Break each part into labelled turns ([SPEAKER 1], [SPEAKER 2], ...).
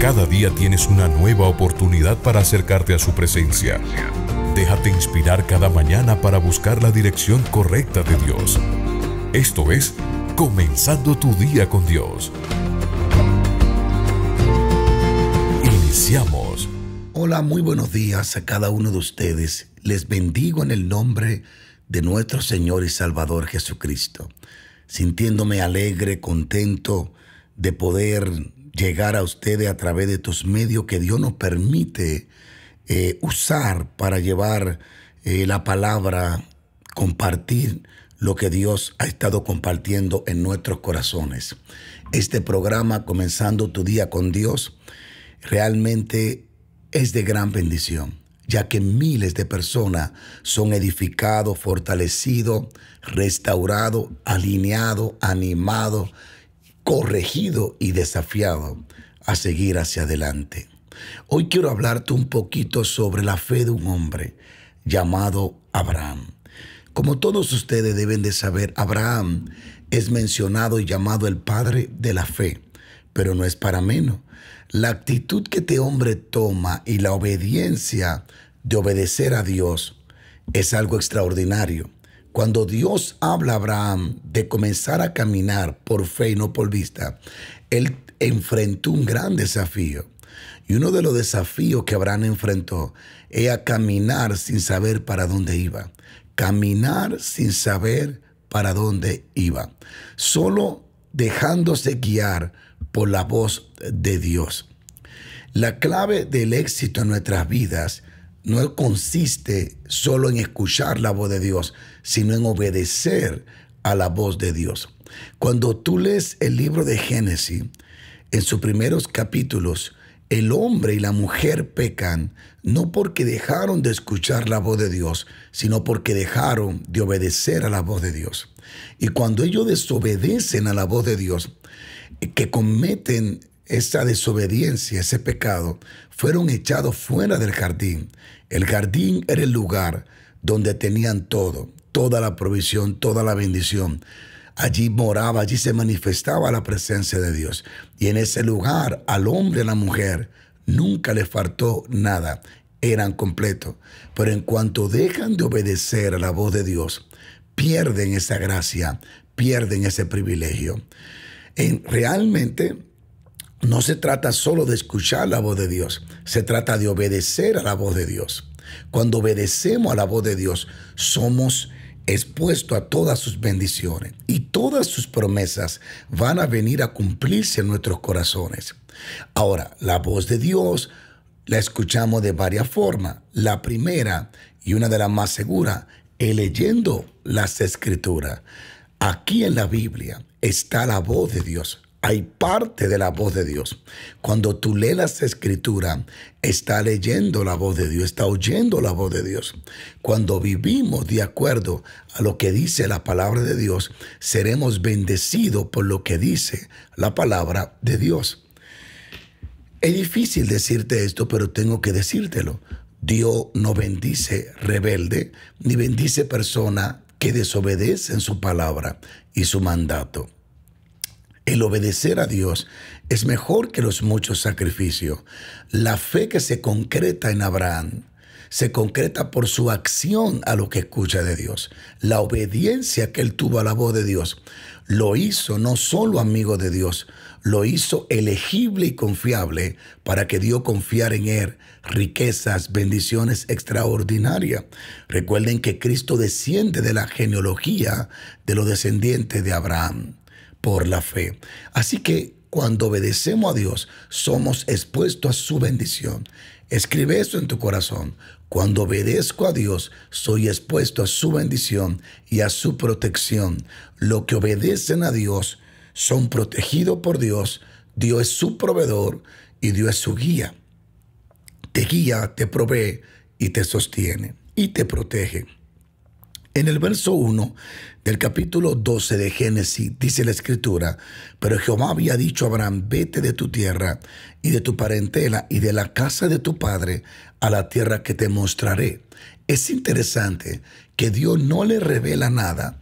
[SPEAKER 1] Cada día tienes una nueva oportunidad para acercarte a su presencia. Déjate inspirar cada mañana para buscar la dirección correcta de Dios. Esto es Comenzando tu día con Dios. Iniciamos. Hola, muy buenos días a cada uno de ustedes. Les bendigo en el nombre de nuestro Señor y Salvador Jesucristo. Sintiéndome alegre, contento de poder llegar a ustedes a través de estos medios que Dios nos permite eh, usar para llevar eh, la palabra, compartir lo que Dios ha estado compartiendo en nuestros corazones. Este programa, Comenzando tu día con Dios, realmente es de gran bendición, ya que miles de personas son edificados, fortalecidos, restaurados, alineados, animados, corregido y desafiado a seguir hacia adelante. Hoy quiero hablarte un poquito sobre la fe de un hombre llamado Abraham. Como todos ustedes deben de saber, Abraham es mencionado y llamado el padre de la fe, pero no es para menos. La actitud que este hombre toma y la obediencia de obedecer a Dios es algo extraordinario. Cuando Dios habla a Abraham de comenzar a caminar por fe y no por vista, él enfrentó un gran desafío. Y uno de los desafíos que Abraham enfrentó era caminar sin saber para dónde iba. Caminar sin saber para dónde iba. Solo dejándose guiar por la voz de Dios. La clave del éxito en nuestras vidas no consiste solo en escuchar la voz de Dios, sino en obedecer a la voz de Dios. Cuando tú lees el libro de Génesis, en sus primeros capítulos, el hombre y la mujer pecan no porque dejaron de escuchar la voz de Dios, sino porque dejaron de obedecer a la voz de Dios. Y cuando ellos desobedecen a la voz de Dios, que cometen esa desobediencia, ese pecado, fueron echados fuera del jardín. El jardín era el lugar donde tenían todo, toda la provisión, toda la bendición. Allí moraba, allí se manifestaba la presencia de Dios. Y en ese lugar al hombre y a la mujer nunca le faltó nada, eran completos. Pero en cuanto dejan de obedecer a la voz de Dios, pierden esa gracia, pierden ese privilegio. En, realmente no se trata solo de escuchar la voz de Dios, se trata de obedecer a la voz de Dios. Cuando obedecemos a la voz de Dios, somos expuestos a todas sus bendiciones y todas sus promesas van a venir a cumplirse en nuestros corazones. Ahora, la voz de Dios la escuchamos de varias formas. La primera y una de las más seguras es leyendo las escrituras. Aquí en la Biblia está la voz de Dios hay parte de la voz de Dios. Cuando tú lees la Escritura, está leyendo la voz de Dios, está oyendo la voz de Dios. Cuando vivimos de acuerdo a lo que dice la palabra de Dios, seremos bendecidos por lo que dice la palabra de Dios. Es difícil decirte esto, pero tengo que decírtelo. Dios no bendice rebelde, ni bendice persona que desobedece en su palabra y su mandato. El obedecer a Dios es mejor que los muchos sacrificios. La fe que se concreta en Abraham se concreta por su acción a lo que escucha de Dios. La obediencia que él tuvo a la voz de Dios lo hizo no solo amigo de Dios, lo hizo elegible y confiable para que Dios confiara en él riquezas, bendiciones extraordinarias. Recuerden que Cristo desciende de la genealogía de los descendientes de Abraham por la fe. Así que cuando obedecemos a Dios, somos expuestos a su bendición. Escribe eso en tu corazón. Cuando obedezco a Dios, soy expuesto a su bendición y a su protección. Los que obedecen a Dios son protegidos por Dios. Dios es su proveedor y Dios es su guía. Te guía, te provee y te sostiene y te protege. En el verso 1 del capítulo 12 de Génesis dice la escritura, pero Jehová había dicho a Abraham, vete de tu tierra y de tu parentela y de la casa de tu padre a la tierra que te mostraré. Es interesante que Dios no le revela nada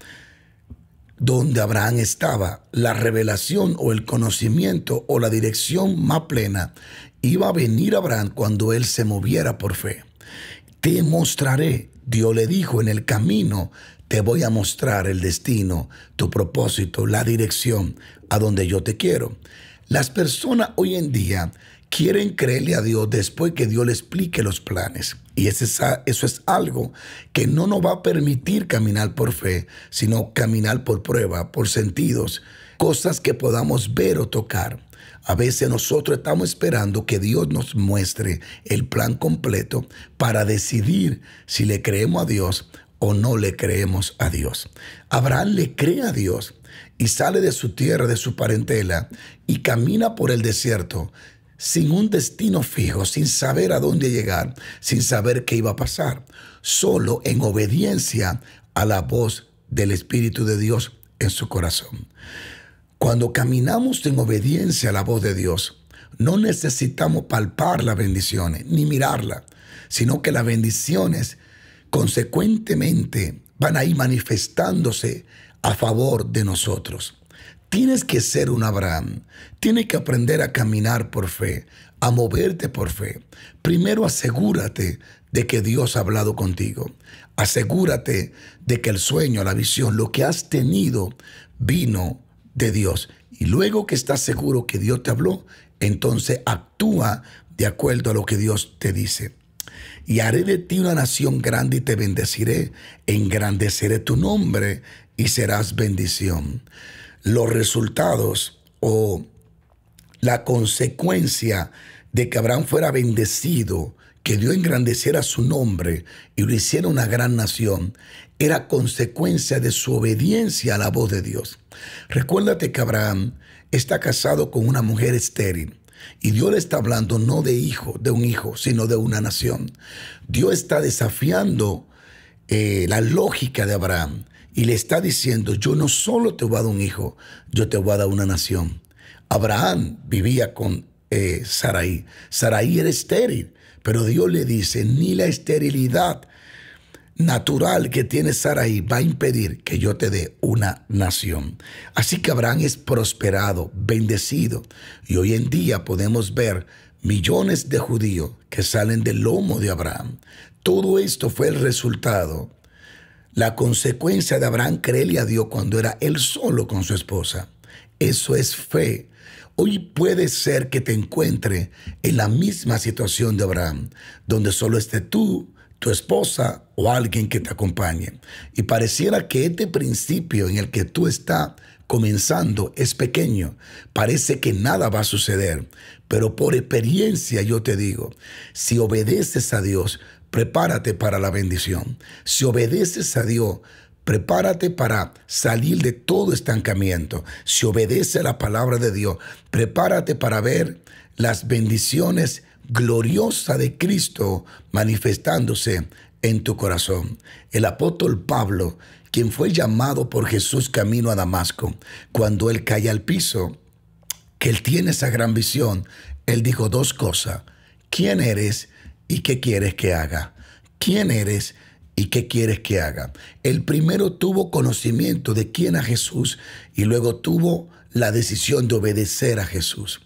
[SPEAKER 1] donde Abraham estaba, la revelación o el conocimiento o la dirección más plena iba a venir a Abraham cuando él se moviera por fe. Te mostraré Dios le dijo en el camino, te voy a mostrar el destino, tu propósito, la dirección a donde yo te quiero. Las personas hoy en día quieren creerle a Dios después que Dios le explique los planes. Y eso es, eso es algo que no nos va a permitir caminar por fe, sino caminar por prueba, por sentidos cosas que podamos ver o tocar. A veces nosotros estamos esperando que Dios nos muestre el plan completo para decidir si le creemos a Dios o no le creemos a Dios. Abraham le cree a Dios y sale de su tierra, de su parentela, y camina por el desierto sin un destino fijo, sin saber a dónde llegar, sin saber qué iba a pasar, solo en obediencia a la voz del Espíritu de Dios en su corazón. Cuando caminamos en obediencia a la voz de Dios, no necesitamos palpar las bendiciones ni mirarla, sino que las bendiciones consecuentemente van a ir manifestándose a favor de nosotros. Tienes que ser un Abraham. Tienes que aprender a caminar por fe, a moverte por fe. Primero asegúrate de que Dios ha hablado contigo. Asegúrate de que el sueño, la visión, lo que has tenido vino de Dios. Y luego que estás seguro que Dios te habló, entonces actúa de acuerdo a lo que Dios te dice. Y haré de ti una nación grande y te bendeciré, engrandeceré tu nombre y serás bendición. Los resultados o la consecuencia de que Abraham fuera bendecido, que Dios engrandeciera su nombre y lo hiciera una gran nación, era consecuencia de su obediencia a la voz de Dios. Recuérdate que Abraham está casado con una mujer estéril. Y Dios le está hablando no de hijo, de un hijo, sino de una nación. Dios está desafiando eh, la lógica de Abraham y le está diciendo, yo no solo te voy a dar un hijo, yo te voy a dar una nación. Abraham vivía con eh, Saraí. Saraí era estéril, pero Dios le dice, ni la esterilidad natural que tiene Sarai va a impedir que yo te dé una nación. Así que Abraham es prosperado, bendecido, y hoy en día podemos ver millones de judíos que salen del lomo de Abraham. Todo esto fue el resultado, la consecuencia de Abraham creerle a Dios cuando era él solo con su esposa. Eso es fe. Hoy puede ser que te encuentre en la misma situación de Abraham, donde solo esté tú, tu esposa o alguien que te acompañe. Y pareciera que este principio en el que tú estás comenzando es pequeño, parece que nada va a suceder, pero por experiencia yo te digo, si obedeces a Dios, prepárate para la bendición. Si obedeces a Dios, Prepárate para salir de todo estancamiento. Si obedece a la palabra de Dios, prepárate para ver las bendiciones gloriosa de Cristo manifestándose en tu corazón. El apóstol Pablo, quien fue llamado por Jesús camino a Damasco, cuando él cae al piso, que él tiene esa gran visión, él dijo dos cosas. ¿Quién eres y qué quieres que haga? ¿Quién eres y qué quieres que haga? El primero tuvo conocimiento de quién a Jesús y luego tuvo la decisión de obedecer a Jesús.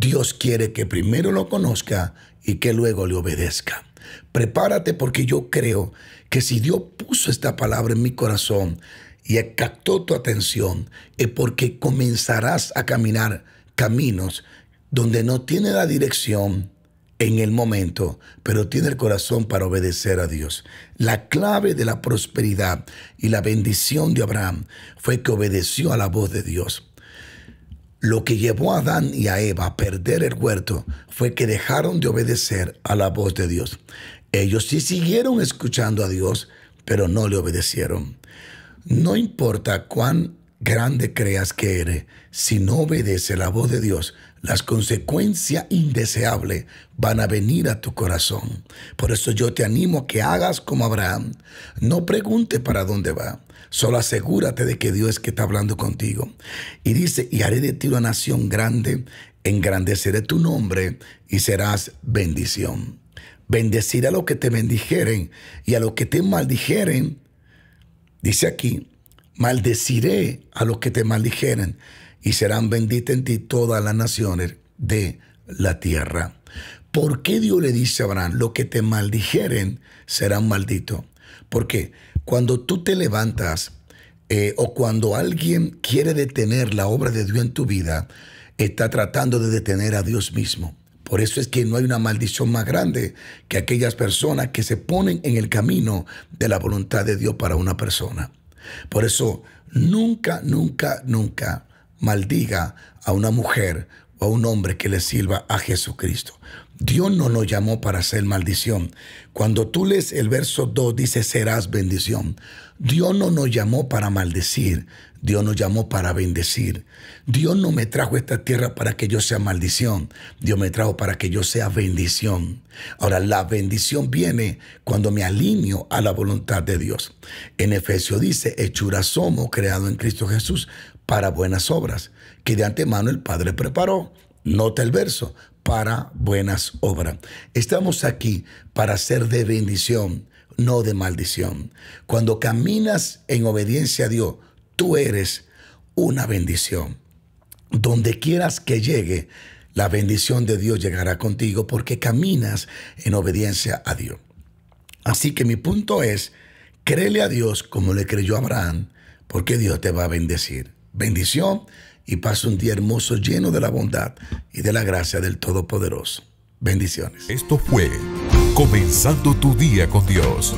[SPEAKER 1] Dios quiere que primero lo conozca y que luego le obedezca. Prepárate porque yo creo que si Dios puso esta palabra en mi corazón y captó tu atención, es porque comenzarás a caminar caminos donde no tiene la dirección en el momento, pero tiene el corazón para obedecer a Dios. La clave de la prosperidad y la bendición de Abraham fue que obedeció a la voz de Dios. Lo que llevó a Adán y a Eva a perder el huerto fue que dejaron de obedecer a la voz de Dios. Ellos sí siguieron escuchando a Dios, pero no le obedecieron. No importa cuán grande creas que eres, si no obedece la voz de Dios, las consecuencias indeseables van a venir a tu corazón. Por eso yo te animo a que hagas como Abraham. No pregunte para dónde va. Solo asegúrate de que Dios es que está hablando contigo. Y dice, y haré de ti una nación grande, engrandeceré tu nombre y serás bendición. Bendecir a los que te bendijeren y a los que te maldijeren. Dice aquí, maldeciré a los que te maldijeren y serán benditas en ti todas las naciones de la tierra. ¿Por qué Dios le dice a Abraham, los que te maldijeren serán malditos? ¿Por qué? Cuando tú te levantas eh, o cuando alguien quiere detener la obra de Dios en tu vida, está tratando de detener a Dios mismo. Por eso es que no hay una maldición más grande que aquellas personas que se ponen en el camino de la voluntad de Dios para una persona. Por eso nunca, nunca, nunca maldiga a una mujer o a un hombre que le sirva a Jesucristo. Dios no nos llamó para ser maldición. Cuando tú lees el verso 2 dice serás bendición. Dios no nos llamó para maldecir, Dios nos llamó para bendecir. Dios no me trajo esta tierra para que yo sea maldición, Dios me trajo para que yo sea bendición. Ahora, la bendición viene cuando me alineo a la voluntad de Dios. En Efesios dice, hechura somos creado en Cristo Jesús para buenas obras, que de antemano el Padre preparó. Nota el verso, para buenas obras. Estamos aquí para ser de bendición, no de maldición. Cuando caminas en obediencia a Dios, tú eres una bendición. Donde quieras que llegue, la bendición de Dios llegará contigo porque caminas en obediencia a Dios. Así que mi punto es, créele a Dios como le creyó Abraham, porque Dios te va a bendecir. Bendición y pase un día hermoso lleno de la bondad y de la gracia del Todopoderoso. Bendiciones. Esto fue Comenzando tu día con Dios.